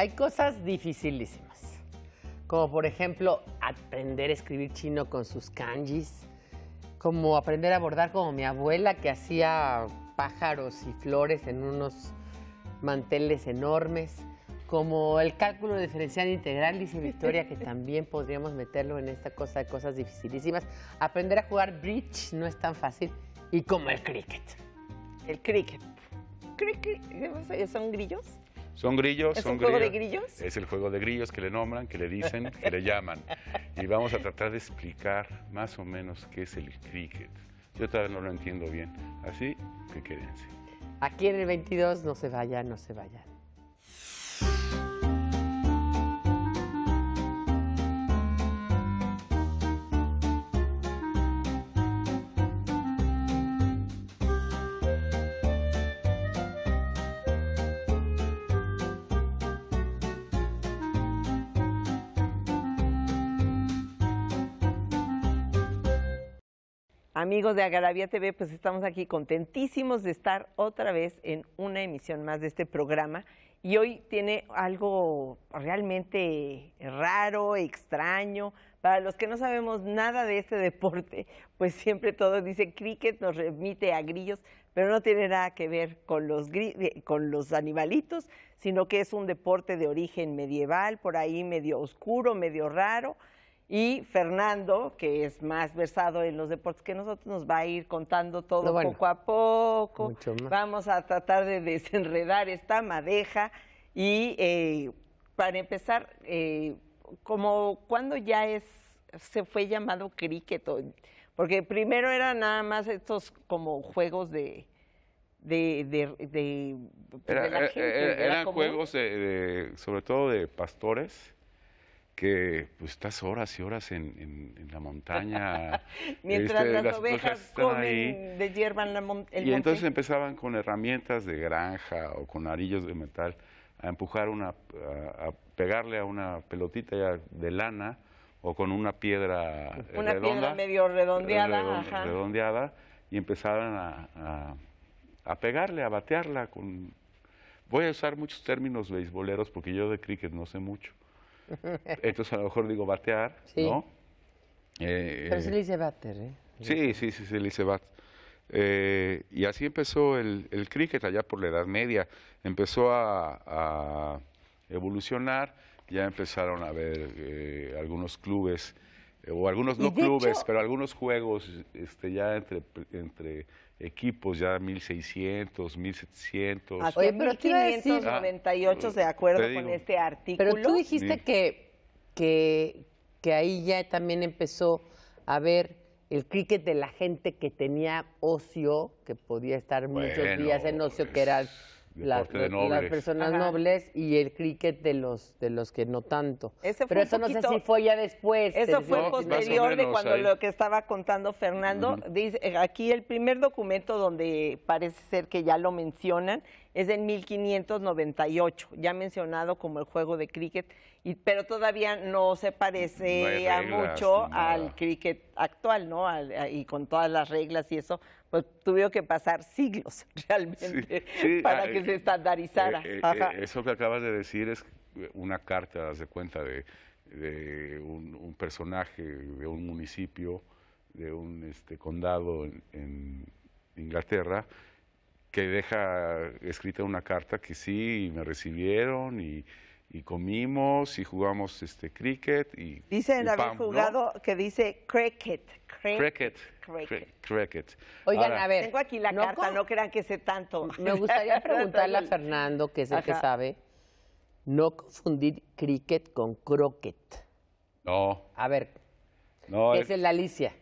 Hay cosas dificilísimas, como por ejemplo aprender a escribir chino con sus kanjis, como aprender a bordar como mi abuela que hacía pájaros y flores en unos manteles enormes, como el cálculo diferencial integral, dice Victoria, que también podríamos meterlo en esta cosa de cosas dificilísimas. Aprender a jugar bridge no es tan fácil, y como el cricket. El cricket. ¿Son grillos? Son grillos, ¿Es son juego de grillos? Es el juego de grillos que le nombran, que le dicen, que le llaman. Y vamos a tratar de explicar más o menos qué es el cricket. Yo todavía no lo entiendo bien, así que quédense. Aquí en el 22 no se vayan, no se vayan. Amigos de Agaravia TV, pues estamos aquí contentísimos de estar otra vez en una emisión más de este programa y hoy tiene algo realmente raro, extraño. Para los que no sabemos nada de este deporte, pues siempre todos dicen cricket, nos remite a grillos, pero no tiene nada que ver con los, con los animalitos, sino que es un deporte de origen medieval, por ahí medio oscuro, medio raro. Y Fernando, que es más versado en los deportes que nosotros, nos va a ir contando todo poco a poco. Vamos a tratar de desenredar esta madeja. Y eh, para empezar, eh, como cuando ya es, se fue llamado cricket, porque primero eran nada más estos como juegos de, de, de, pues, eh, eh, eran juegos de, sobre todo de pastores que pues, estás horas y horas en, la montaña. Mientras este, las, ovejas comen, deshiervan la mon Y entonces empezaban con herramientas de granja o con arillos de metal a empujar una, a, pegarle a una pelotita de lana o con una piedra Una piedra medio redondeada. redondeada y empezaban a, a, a pegarle, a batearla con... Voy a usar muchos términos beisboleros porque yo de cricket no sé mucho entonces a lo mejor digo batear, ¿no? Eh, pero se le eh, dice ¿eh? Sí, sí, sí, se le dice bater. Eh, y así empezó el, el, cricket allá por la Edad Media. Empezó a, evolucionar, ya empezaron a haber algunos clubes, o algunos no clubes, pero algunos juegos este, ya entre, entre equipos ya 1600, 1700. mil 1598 ah, de acuerdo con este artículo. Pero tú dijiste que, que, que ahí ya también empezó a ver el cricket de la gente que tenía ocio, que podía estar muchos días en ocio, que era pues, las personas nobles y el cricket de los de los que no tanto. Pero eso no sé si fue ya después. Eso fue posterior de cuando lo que estaba contando Fernando. dice, eh, aquí el primer documento donde parece ser que ya lo mencionan es en 1598, ya mencionado como el juego de cricket, pero todavía no se parece mucho al cricket actual, ¿no? y con todas las reglas y eso, pues tuvieron que pasar siglos realmente para ah, que se eh, estandarizara. Eh, eh, eso que acabas de decir es una carta, das de cuenta, de, un, personaje de un municipio, de un este, condado en, en Inglaterra, que deja escrita una carta que sí, me recibieron y y comimos y jugamos este cricket y dicen haber jugado que dice cricket cricket cricket, oigan a ver tengo aquí la no carta no crean que sé tanto me gustaría preguntarle a Fernando que es el que sabe no confundir cricket con croquet no a ver no es, el Alicia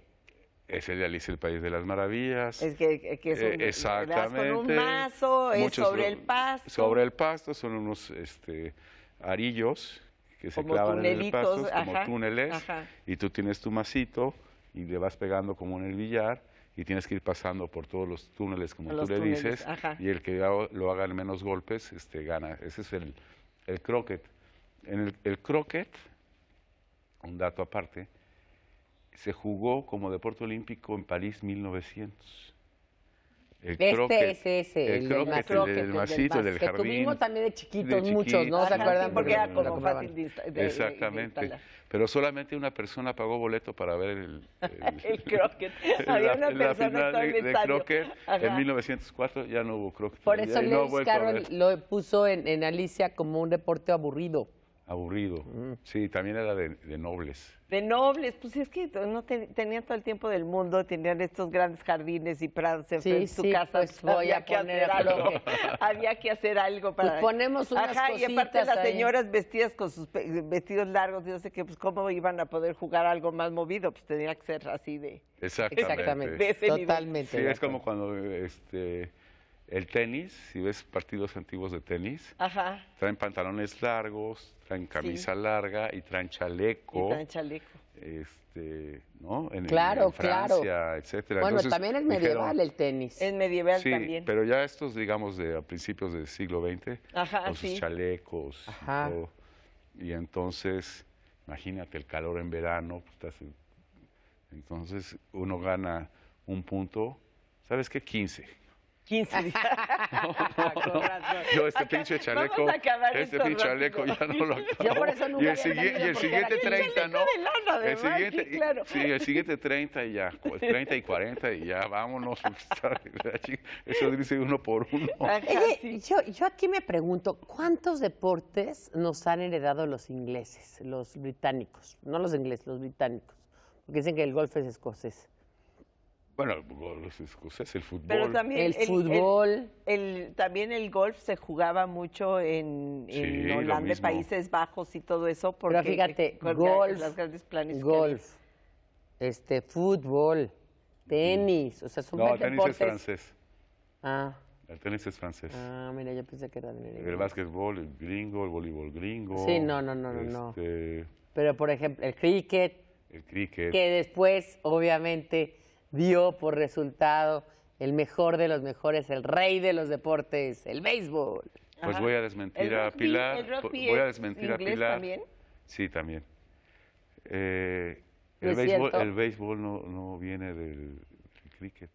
es el de Alicia el País de las Maravillas. Es que, es un, eh, exactamente. un mazo, es sobre el pasto. Sobre el pasto, son unos este, arillos que se clavan en el como túneles, y tú tienes tu masito y le vas pegando como en el billar y tienes que ir pasando por todos los túneles, como tú le dices, y el que lo haga en menos golpes este, gana. Ese es el, el croquet. En el, el croquet, un dato aparte, se jugó como deporte olímpico en París 1900. El este, croquet, ese, ese. El, croquet, del, croquet, del masito, el del, jardín. Que tuvimos también de chiquitos, muchos, ¿no? ¿Se acuerdan? Ah, Porque era como fácil de, de Exactamente. pero solamente una persona pagó boleto para ver el... El, el croquet. Había una la, persona final de, croquet. En 1904 ya no hubo croquet. Por eso Lewis no lo puso en, en Alicia como un deporte aburrido. Aburrido. Mm. Sí, también era de, nobles. De nobles, pues es que no tenía tenían todo el tiempo del mundo, tenían estos grandes jardines y prados en su casa. Pues, voy había a poner que hacer algo. había que hacer algo pues para. ponemos unas Ajá, y aparte las señoras vestidas con sus vestidos largos, yo sé que, pues, ¿cómo iban a poder jugar algo más movido? Pues tenía que ser así de. Exactamente. Totalmente. Sí, es como cuando este el tenis, si ves partidos antiguos de tenis, traen pantalones largos, traen camisa larga y traen chaleco. traen chaleco. Este, ¿no? En, claro, Francia, claro. etcétera. Bueno, también es medieval el tenis. Es medieval también. Pero ya estos, digamos, de a principios del siglo XX, sus chalecos Y, entonces, imagínate el calor en verano, pues, entonces uno gana un punto, ¿sabes qué? 15 15 días. No, no, ah, no. Yo este, este pinche chaleco, este pinche chaleco ya no lo acabo. Yo por eso nunca y el, siguiente, y el siguiente 30, ¿no? el siguiente, sí, el siguiente 30 y ya, 30 y 40 y ya, vámonos. eso dice uno por uno. Oye, yo, yo aquí me pregunto, ¿cuántos deportes nos han heredado los ingleses, los británicos? No los ingleses, los británicos. Porque dicen que el golf es escocés. Bueno, los escoceses, el fútbol. Pero el, fútbol. El, también el golf se jugaba mucho en, sí, en Holanda, Países Bajos y todo eso. Porque, Pero fíjate, eh, golf, las grandes golf, este, fútbol, tenis, o sea, son No, tenis deportes. es francés. Ah. El tenis es francés. Ah, mira, yo pensé que era gringo. El básquetbol, el gringo, el voleibol gringo. Sí, no, no, no, no. Este, Pero, por ejemplo, el cricket. El cricket. Que después, obviamente dio por resultado el mejor de los mejores, el rey de los deportes, el béisbol. Pues voy a desmentir a Pilar. voy a desmentir a Pilar. También? Sí, también. Eh, el, béisbol, el, béisbol, no, no viene del, cricket.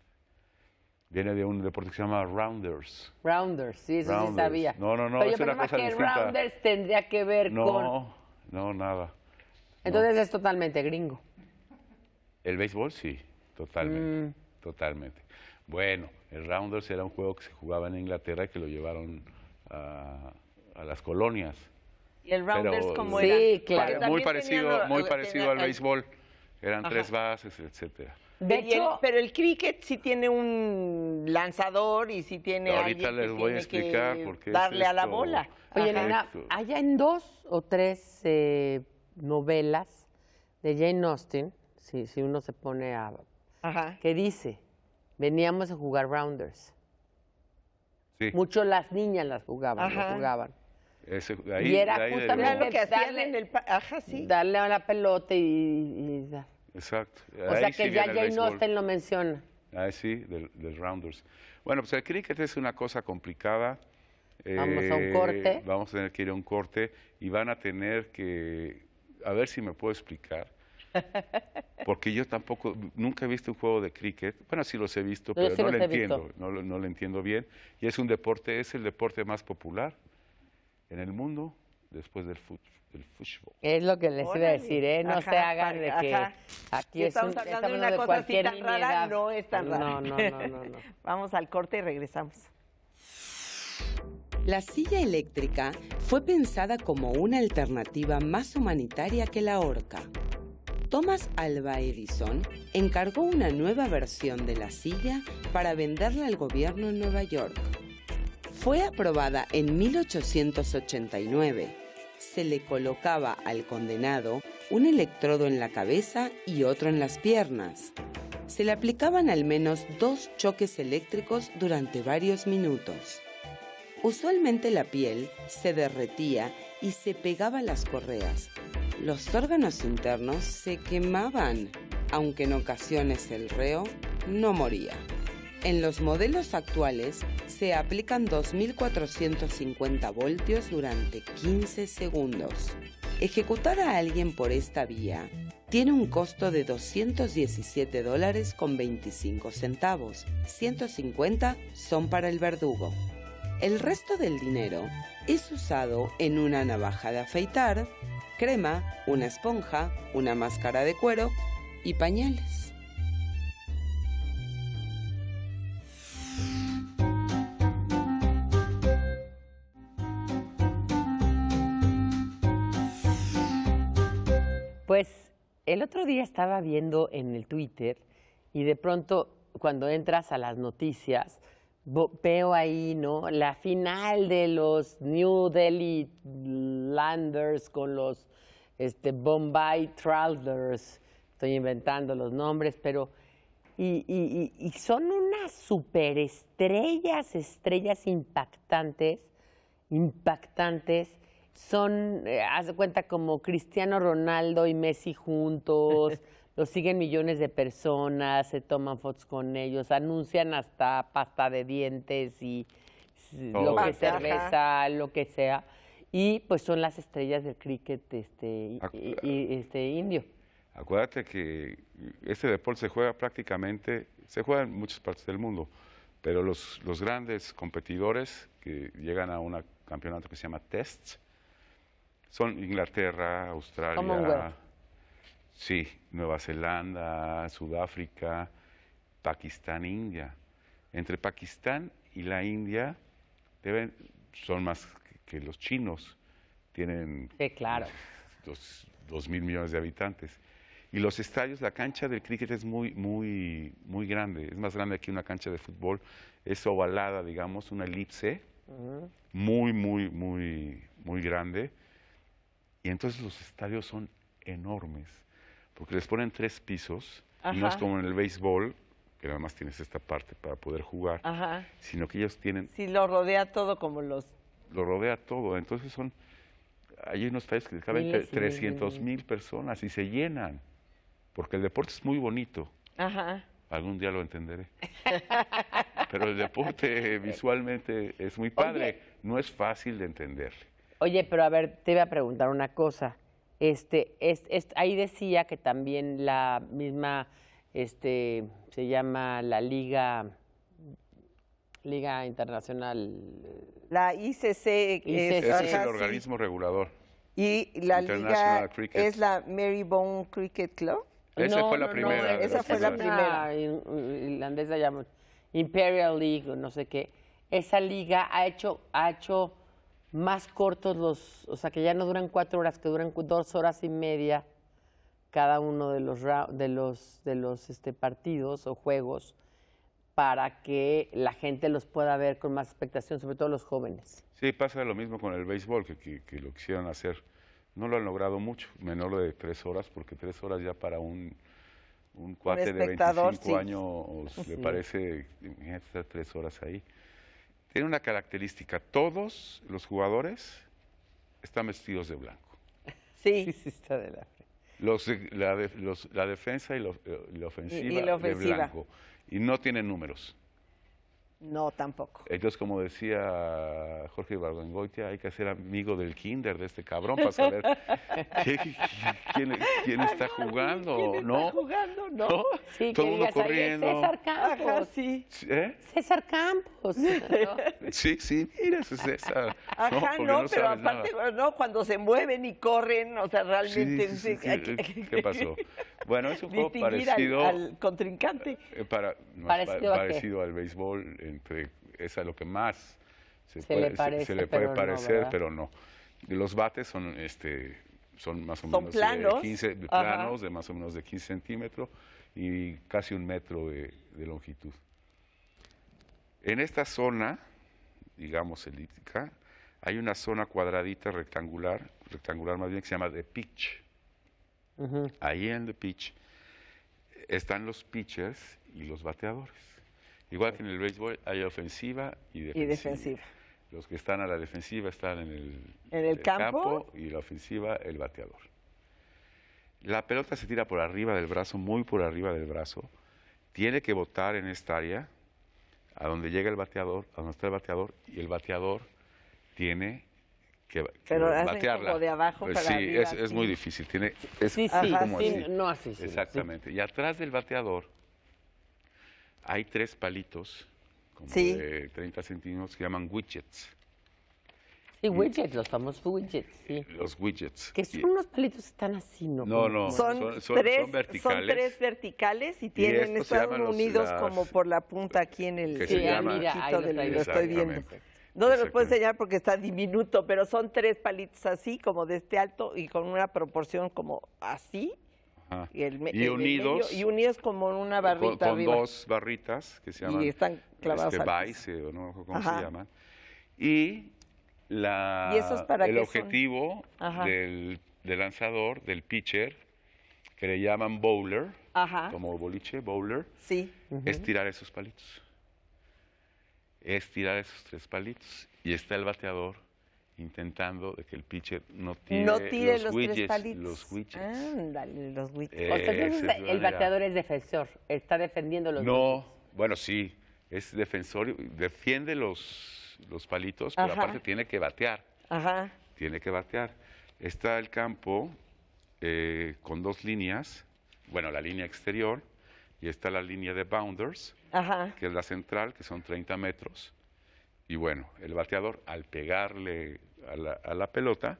Viene de un deporte que se llama rounders. Rounders, sí, eso sí sabía. No, no, no, Pero es yo una cosa que distinta. rounders tendría que ver con... No, no, nada. Entonces es totalmente gringo. El béisbol, sí. Totalmente, mm. totalmente. Bueno, el Rounders era un juego que se jugaba en Inglaterra y que lo llevaron a, las colonias. ¿Y el Rounders como era? Sí, claro. Muy parecido, muy parecido al béisbol. Eran tres bases, etcétera. De hecho, pero el cricket sí tiene un lanzador y sí tiene ahorita les voy a explicar por darle a la bola. Oye, allá en dos o tres eh, novelas de Jane Austen, si, si uno se pone a que dice, veníamos a jugar rounders. Muchos Mucho las niñas las jugaban, jugaban. y era justamente lo que hacían darle, en el... Darle a la pelota y... Exacto. O sea que ya Jane Austen lo menciona. Ah, sí, del, Rounders. Bueno, pues el cricket es una cosa complicada. Vamos a un eh, corte. Vamos a tener que ir a un corte y van a tener que... A ver si me puedo explicar. Porque yo tampoco, nunca he visto un juego de cricket. Bueno, sí los he visto, pero, no lo entiendo, no, lo entiendo bien. Y es un deporte, es el deporte más popular en el mundo después del fútbol. Es lo que les iba a decir, ¿eh? no se hagan de que aquí estamos de una cosa rara, no es tan rara. no, no, no, no. Vamos al corte y regresamos. La silla eléctrica fue pensada como una alternativa más humanitaria que la horca. Thomas Alva Edison encargó una nueva versión de la silla para venderla al gobierno en Nueva York. Fue aprobada en 1889. Se le colocaba al condenado un electrodo en la cabeza y otro en las piernas. Se le aplicaban al menos dos choques eléctricos durante varios minutos. Usualmente la piel se derretía y se pegaba las correas, los órganos internos se quemaban, aunque en ocasiones el reo no moría. En los modelos actuales se aplican 2.450 voltios durante 15 segundos. Ejecutar a alguien por esta vía tiene un costo de 217 dólares con 25 centavos, 150 son para el verdugo. El resto del dinero es usado en una navaja de afeitar, crema, una esponja, una máscara de cuero y pañales. Pues el otro día estaba viendo en el Twitter y de pronto cuando entras a las noticias, veo ahí, ¿no? La final de los New Delhi Landers con los este, Bombay Trousers. Estoy inventando los nombres, pero. Y, y, son unas superestrellas, estrellas impactantes, impactantes. Son, eh, haz de cuenta, como Cristiano Ronaldo y Messi juntos. los siguen millones de personas, se toman fotos con ellos, anuncian hasta pasta de dientes y oh. lo que cerveza, lo que sea. Y pues son las estrellas del cricket este, ah, este indio. Acuérdate que este deporte se juega prácticamente, se juega en muchas partes del mundo, pero los, los grandes competidores que llegan a un campeonato que se llama Tests, son Inglaterra, Australia, Sí, Nueva Zelanda, Sudáfrica, Pakistán, India. Entre Pakistán y la India son más que los chinos. Tienen sí, claro. dos, mil millones de habitantes. Y los estadios, la cancha del cricket es muy, muy, muy grande. Es más grande que una cancha de fútbol. Es ovalada, digamos, una elipse. Muy, muy, muy, muy grande. Y entonces los estadios son enormes porque les ponen tres pisos, y no es como en el béisbol, que nada más tienes esta parte para poder jugar, sino que ellos tienen... Sí, lo rodea todo como los... Lo rodea todo, entonces son... Allí unos países que caben 300 mil personas y se llenan, porque el deporte es muy bonito. Ajá. Algún día lo entenderé. Pero el deporte visualmente es muy padre, no es fácil de entenderle. Oye, pero a ver, te iba a preguntar una cosa. Este, es, ahí decía que también la misma, este, se llama la Liga, Liga Internacional. La ICC, ICC. Es, el organismo regulador. Y la Liga es la Marybone Cricket Club. Esa fue la primera. esa fue la primera. Irlandesa Imperial League, no sé qué. Esa liga ha hecho, ha hecho más cortos los, o sea, que ya no duran cuatro horas, que duran dos horas y media cada uno de los de los de los este, partidos o juegos para que la gente los pueda ver con más expectación, sobre todo los jóvenes. Sí, pasa lo mismo con el béisbol, que, que, lo quisieron hacer. No lo han logrado mucho, menor de tres horas, porque tres horas ya para un, un cuate de 25 años le parece, tres horas ahí. Tiene una característica, todos los jugadores están vestidos de blanco. Sí, sí, está de la los, la, defensa y, eh, la y la ofensiva de blanco. Y no tienen números. No, tampoco. Entonces, como decía Jorge Ibargüengoitia, hay que ser amigo del kinder de este cabrón para saber quién, quién, está jugando, ¿Quién ¿no? está jugando, no? Todo mundo corriendo. César Campos. sí. ¿Eh? César Campos. Sí, sí, mira ese César. Ajá, no, pero aparte, cuando se mueven y corren, o sea, realmente... Sí, ¿Qué pasó? Bueno, es un juego parecido... Al, contrincante. Eh, para, parecido al béisbol eh, esa es lo que más se, le puede parecer, pero no. Los bates son, este, son más o menos planos. de más o menos de 15 centímetros y casi un metro de, longitud. En esta zona, digamos elíptica, hay una zona cuadradita rectangular, rectangular más bien, que se llama The Pitch. Ahí en The Pitch están los pitchers y los bateadores. Igual que en el béisbol hay ofensiva y defensiva. Los que están a la defensiva están en el, campo? y la ofensiva el bateador. La pelota se tira por arriba del brazo, muy por arriba del brazo. Tiene que botar en esta área, a donde llega el bateador, a donde está el bateador, y el bateador tiene que, Pero batearla. de abajo para sí, es, muy difícil. Tiene, sí, sí, como así. no así. Exactamente. Y atrás del bateador hay tres palitos, como de 30 centímetros, que llaman widgets. Sí, widgets, los famosos widgets, sí. Los widgets. Que son unos palitos que están así, ¿no? No, no, son, tres, son verticales. Son tres verticales y tienen, están unidos como por la punta aquí en el... Sí, ah, mira, ahí lo estoy viendo. No te los puedo enseñar porque está diminuto, pero son tres palitos así, como de este alto, y con una proporción como así, y, y unidos. como una eh, barrita. Con, dos barritas que se llaman. Y están este, o no cómo se llaman. Y, la, el objetivo del, lanzador, del pitcher, que le llaman bowler, como boliche, bowler, es tirar esos palitos. Es tirar esos tres palitos. Y está el bateador intentando de que el pitcher no tire, los, los palitos. Los widgets. los eh, el bateador es defensor, está defendiendo los No, bueno, sí, es defensor, defiende los, los palitos, pero aparte tiene que batear. Ajá. Tiene que batear. Está el campo eh, con dos líneas, bueno, la línea exterior y está la línea de bounders, que es la central, que son 30 metros y bueno, el bateador al pegarle a la, pelota,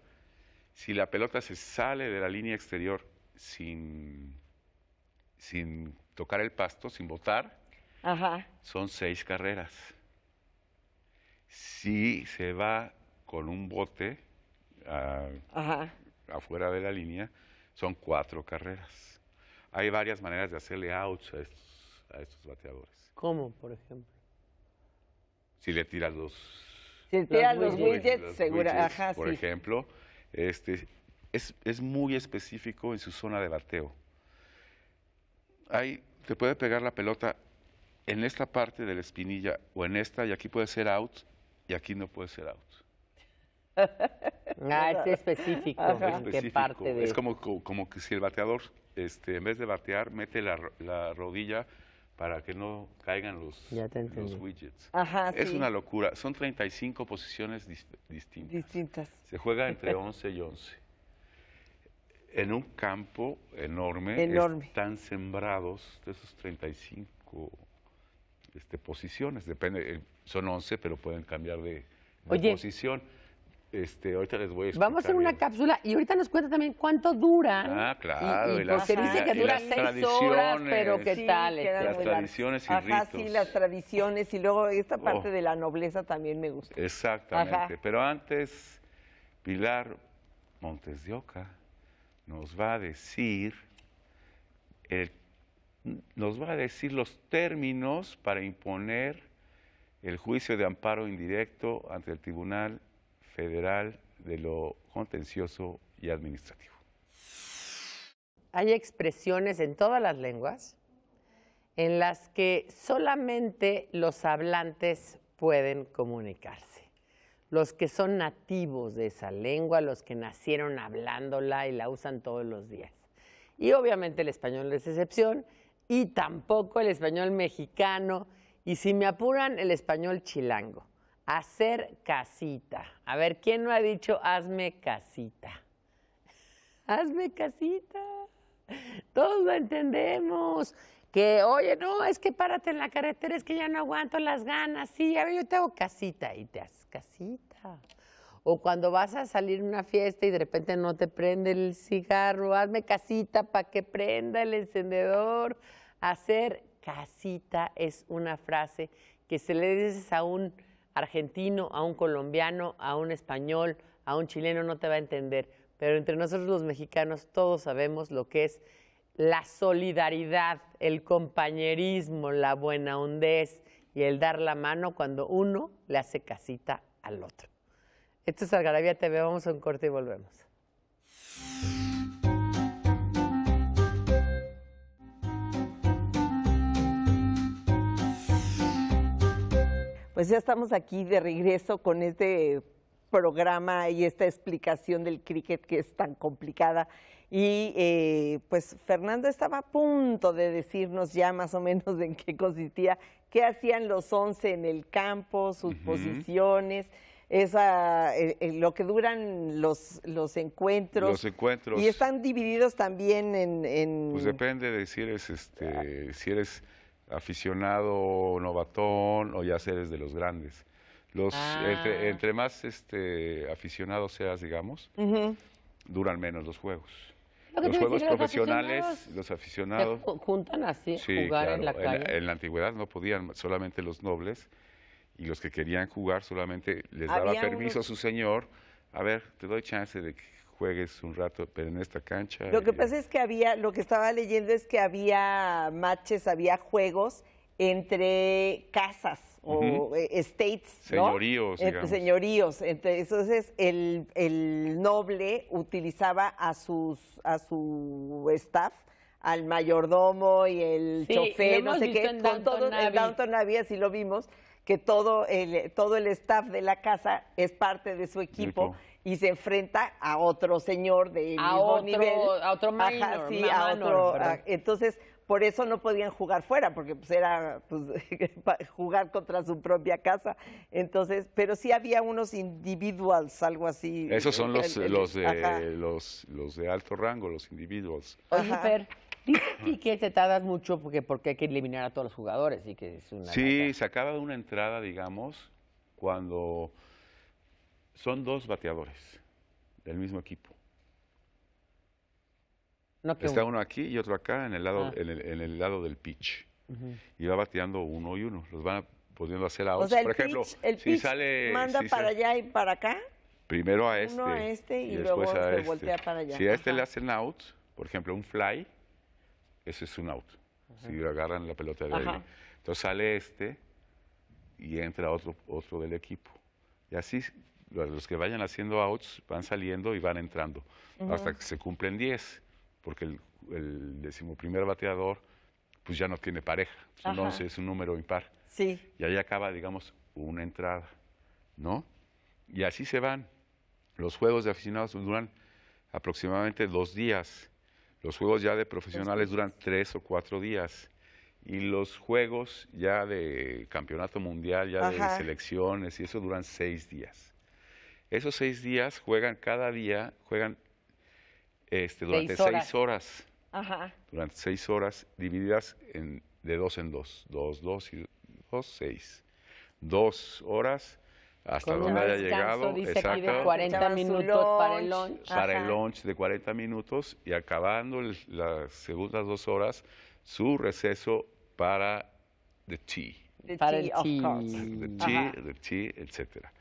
si la pelota se sale de la línea exterior sin, sin tocar el pasto, sin botar, son seis carreras. Si se va con un bote afuera de la línea, son cuatro carreras. Hay varias maneras de hacerle outs a a estos bateadores. ¿Cómo, por ejemplo? si le tiras los... Si le tiras los, widgets, segura, ajá, Por ejemplo, este, es, es, muy específico en su zona de bateo. Ahí te puede pegar la pelota en esta parte de la espinilla o en esta, y aquí puede ser out, y aquí no puede ser out. ah, es específico. Es, ¿eh? Parte es como, como, que si el bateador, este, en vez de batear, mete la, la rodilla para que no caigan los, widgets. es una locura. Son 35 posiciones distintas. distintas. Se juega entre 11 y 11. En un campo enorme, están sembrados de esos 35 este, posiciones. Depende, eh, son 11, pero pueden cambiar de, posición. Este, ahorita les voy a Vamos a hacer una cápsula y ahorita nos cuenta también cuánto dura. Ah, claro. Y, pues dice que dura seis horas, pero ¿qué tal? Las tradiciones y Ajá, sí, las tradiciones y luego esta oh. parte de la nobleza también me gusta. Exactamente. Pero antes, Pilar Montes de Oca nos va a decir nos va a decir los términos para imponer el juicio de amparo indirecto ante el Tribunal Federal de lo Contencioso y Administrativo. Hay expresiones en todas las lenguas en las que solamente los hablantes pueden comunicarse. Los que son nativos de esa lengua, los que nacieron hablándola y la usan todos los días. Y obviamente el español es excepción, y tampoco el español mexicano, y si me apuran, el español chilango. Hacer casita. A ver, ¿quién no ha dicho hazme casita? Hazme casita. Todos lo entendemos. Que, oye, no, es que párate en la carretera, es que ya no aguanto las ganas. Sí, a ver, yo te hago casita y te haces casita. O cuando vas a salir a una fiesta y de repente no te prende el cigarro, hazme casita para que prenda el encendedor. Hacer casita es una frase que se le dices a un argentino, a un colombiano, a un español, a un chileno no te va a entender. Pero entre nosotros los mexicanos todos sabemos lo que es la solidaridad, el compañerismo, la buena hondez y el dar la mano cuando uno le hace casita al otro. Esto es Algarabía TV, vamos a un corte y volvemos. Pues ya estamos aquí de regreso con este programa y esta explicación del cricket que es tan complicada. Y eh, pues Fernando estaba a punto de decirnos ya más o menos en qué consistía, qué hacían los once en el campo, sus posiciones. Esa, eh, eh, lo que duran los, los encuentros. Los encuentros. Y están divididos también en... Pues depende de si eres, este, si eres aficionado novatón o ya seres de los grandes. Los, ah. entre, más este, aficionado seas, digamos, duran menos los juegos. los juegos profesionales, los aficionados... juntan así, jugar en la calle. En la, antigüedad no podían, solamente los nobles y los que querían jugar solamente les daba permiso a su señor, a ver, te doy chance de que juegues un rato, pero en esta cancha. Lo que pasa es que había, lo que estaba leyendo es que había matches, había juegos entre casas o estates, eh, señoríos, entre señoríos. Entonces el, el, noble utilizaba a sus a su staff al mayordomo y el chófer, chofer, no sé qué, con todo el Downton Abbey lo vimos que todo el todo el staff de la casa es parte de su equipo. equipo y se enfrenta a otro señor de a otro, nivel. A otro minor, sí, a otro, entonces, por eso no podían jugar fuera, porque pues, era pues, jugar contra su propia casa. Entonces, pero sí había unos individuals, algo así. Esos son eh, los, los, de, los, los de alto rango, los individuals. y dice que te tardas mucho porque, porque hay que eliminar a todos los jugadores y que es una... Sí, se acaba de una entrada, digamos, cuando son dos bateadores del mismo equipo. Está uno. aquí y otro acá en el lado, ah. en, el, en el, lado del pitch. Y va bateando uno y uno. Los van a, pudiendo hacer outs. Por ejemplo, si sale, manda para allá y para acá. Primero a este. a este y, luego se este. voltea para allá. Si a este le hacen out, por ejemplo, un fly, ese es un out. si Si agarran la pelota de él. Entonces sale este y entra otro, otro del equipo. Y así los que vayan haciendo outs van saliendo y van entrando, hasta que se cumplen 10, porque el, el decimoprimer bateador pues ya no tiene pareja, entonces es un número impar. Y ahí acaba, digamos, una entrada, ¿no? Y así se van. Los juegos de aficionados duran aproximadamente dos días. Los juegos ya de profesionales duran tres o cuatro días. Y los juegos ya de campeonato mundial, ya de selecciones, y eso duran seis días. Esos seis días juegan cada día, juegan este, durante seis horas. Ajá. Durante seis horas, divididas en, de dos en dos. Dos, dos y dos, seis. Dos horas hasta donde haya llegado. Dice exacto. Aquí de 40 minutos para el lunch. Para el lunch de 40 minutos y acabando las segundas dos horas, su receso para the tea. para el tea. Of tea, Ajá. tea, etcétera.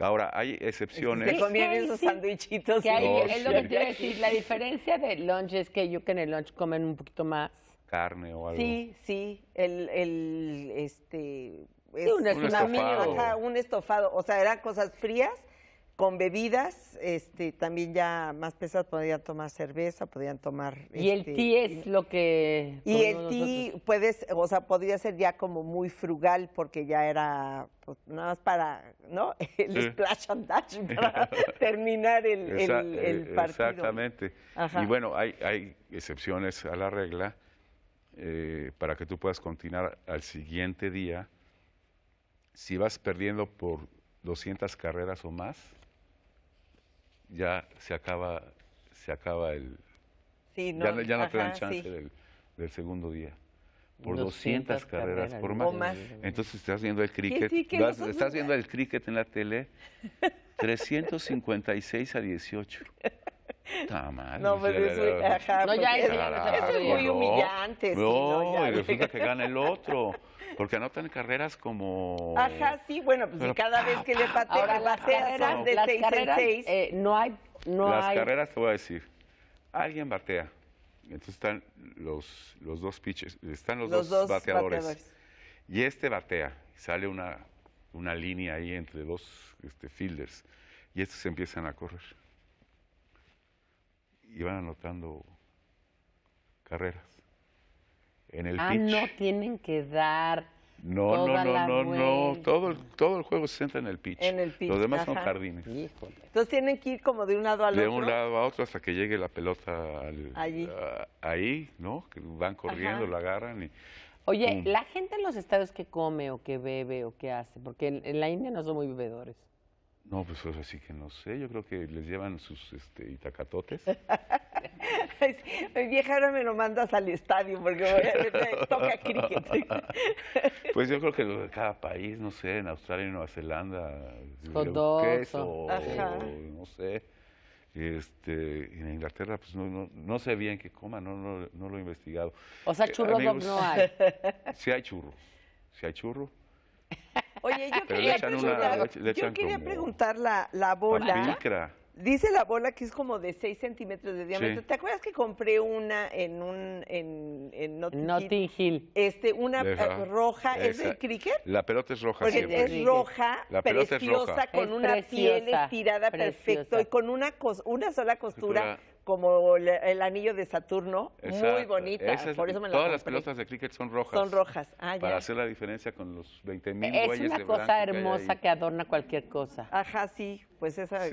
Ahora, hay excepciones. Se este, comían esos sándwichitos. Que no, oh, es lo que quiero decir. La diferencia del lunch es que yo que en el lunch comen un poquito más. Carne o algo. Sí, sí. El, el este... Es un, estofado. un estofado. O sea, eran cosas frías con bebidas, este, también ya más pesas, podían tomar cerveza, podían tomar... Y el ti este, es lo que... Y el ti, puedes, o sea, podría ser ya como muy frugal, porque ya era pues, nada más para, ¿no? El splash and dash, para terminar el, eh, partido. Exactamente. Y bueno, hay, hay excepciones a la regla eh, para que tú puedas continuar al siguiente día. Si vas perdiendo por 200 carreras o más, ya se acaba, se acaba el... Sí, ya, no, ya no chance del, segundo día. Por 200, carreras, por más. Entonces estás viendo el cricket, estás viendo el cricket en la tele, 356 a 18. Está mal. No, pero eso, es, muy humillante. No, y resulta que gana el otro. Porque anotan carreras como... Ajá, sí, bueno, pues cada vez que le patea, las carreras, de seis en eh, seis. no hay... No las carreras, te voy a decir, alguien batea. Entonces están los, los dos pitches, están los, dos, bateadores. Y este batea, sale una, una línea ahí entre dos este, fielders. Y estos empiezan a correr. Y van anotando carreras ah, no tienen que dar. No, no, no, no, no, no. Todo, el juego se centra en el pitch. En el pitch. Los demás son jardines. Entonces tienen que ir como de un lado al otro. De un lado a otro hasta que llegue la pelota ah, ahí, ¿no? Que van corriendo, la agarran y. Oye, la gente en los estados que come o que bebe o que hace, porque en, en la India no son muy bebedores. No, pues así que no sé. Yo creo que les llevan sus este, itacatotes. Mi vieja ahora me lo mandas al estadio porque toca cricket. pues yo creo que en cada país, no sé, en Australia y Nueva Zelanda, queso, no sé. Este, en Inglaterra, pues no, sé bien qué coma, no, lo he investigado. O sea, eh, churro no hay. Sí hay churro, si hay churro. Oye, yo quería, preguntar, la, la bola. Dice la bola que es como de 6 centímetros de diámetro. ¿Te acuerdas que compré una en un en, en Notting, Hill. Este, una eh, roja, ¿es de cricket? La pelota es roja Porque es roja, la preciosa, es con una piel estirada perfecto y con una una sola costura como el, anillo de Saturno, muy bonita. todas las pelotas de cricket son rojas. Son rojas, ah, Para hacer la diferencia con los 20 mil Es una cosa hermosa que, adorna cualquier cosa. Ajá, sí, pues esa. para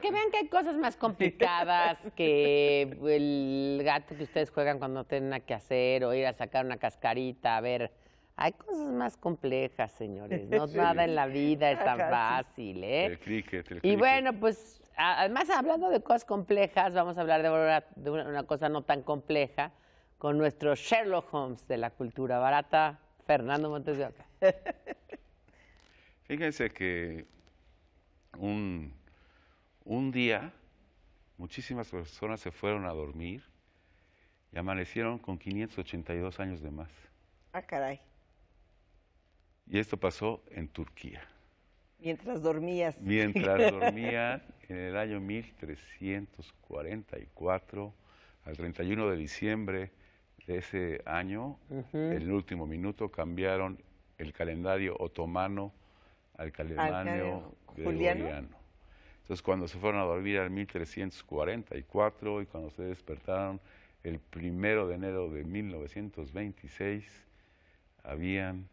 que vean que hay cosas más complicadas que el gato que ustedes juegan cuando tienen que hacer o ir a sacar una cascarita, a ver. Hay cosas más complejas, señores. No nada en la vida es tan fácil, ¿eh? El cricket, el cricket. Y bueno, pues además, hablando de cosas complejas, vamos a hablar de una, cosa no tan compleja con nuestro Sherlock Holmes de la cultura barata, Fernando Montes de Oca. Fíjense que un, un día muchísimas personas se fueron a dormir y amanecieron con 582 años de más. Ah, caray. Y esto pasó en Turquía. Mientras dormías. Mientras dormía en el año 1344, al 31 de diciembre de ese año, en el último minuto cambiaron el calendario otomano al calendario juliano Entonces, cuando se fueron a dormir al 1344 y cuando se despertaron el primero de enero de 1926, habían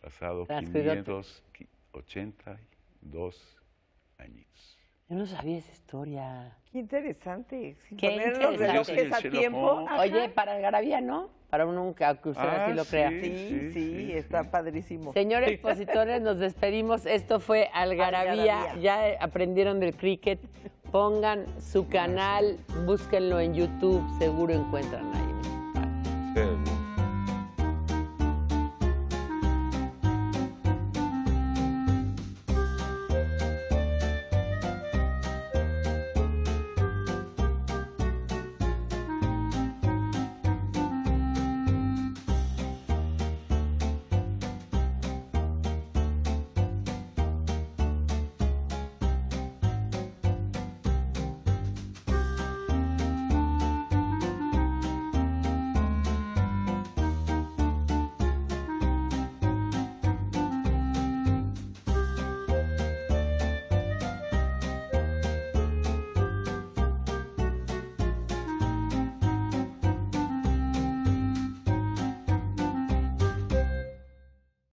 pasado 500, 82 años. Yo no sabía esa historia. Qué interesante. Qué los a tiempo. Oye, para Algarabía, ¿no? Para uno que usted ah, así lo crea. Sí, sí, está padrísimo. Señores expositores, nos despedimos. Esto fue Algarabía. Ya aprendieron del cricket. Pongan su canal, búsquenlo en YouTube, seguro encuentran ahí.